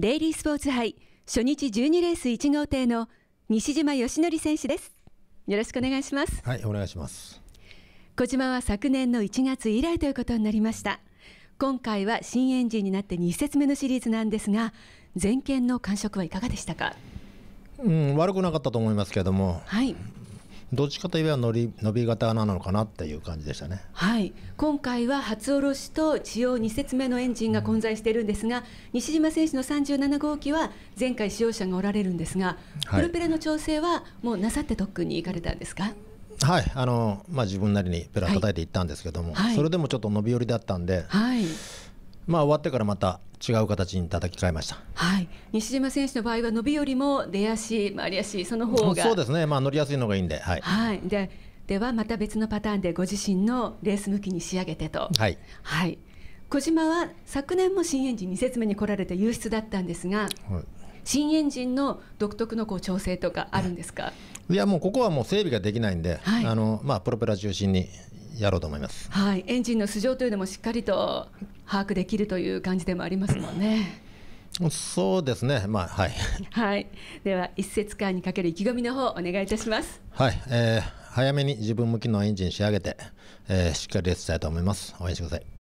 デイリースポーツ杯初日12レース1号艇の西島義則選手ですよろしくお願いしますはいお願いします小島は昨年の1月以来ということになりました今回は新エンジンになって2節目のシリーズなんですが前見の感触はいかがでしたかうん悪くなかったと思いますけれども、はい、どっちかといえば伸び伸び型なのかなっていう感じでしたね。はい今回は初ろしと使用2節目のエンジンが混在しているんですが、うん、西島選手の37号機は前回使用者がおられるんですが、プロペラの調整はもうなさって特訓に行かれたんですか、はいあのまあ、自分なりにペラ叩いていったんですけども、はい、それでもちょっと伸び寄りだったんで、はい、まあ、終わってからまた違う形に叩き替えました、はい、西島選手の場合は伸びよりも出足、回り足その方がそうですね、まあ、乗りやすいのがいいんで。はい、はい、でではまた別のパターンでご自身のレース向きに仕上げてと。はい、はい小島は昨年も新エンジン2節目に来られて優質だったんですが、はい、新エンジンの独特のこう調整とかあるんですか、いやもうここはもう整備ができないんで、はい、あのまあ、プロペラ中心にやろうと思います、はい、エンジンの素性というのもしっかりと把握できるという感じでもありますもんね。そうですね、まあ、はい。はい、では、一節間にかける意気込みの方、お願いいたします。はい、えー、早めに自分向きのエンジン仕上げて、えー、しっかりレースしたいと思います。応援してください。